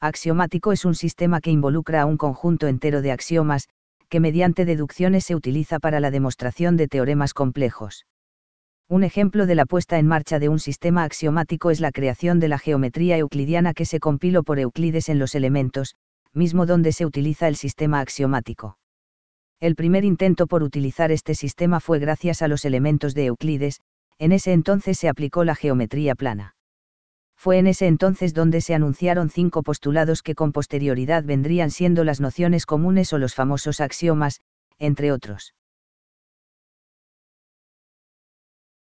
Axiomático es un sistema que involucra a un conjunto entero de axiomas, que mediante deducciones se utiliza para la demostración de teoremas complejos. Un ejemplo de la puesta en marcha de un sistema axiomático es la creación de la geometría euclidiana que se compiló por Euclides en los elementos, mismo donde se utiliza el sistema axiomático. El primer intento por utilizar este sistema fue gracias a los elementos de Euclides, en ese entonces se aplicó la geometría plana fue en ese entonces donde se anunciaron cinco postulados que con posterioridad vendrían siendo las nociones comunes o los famosos axiomas, entre otros.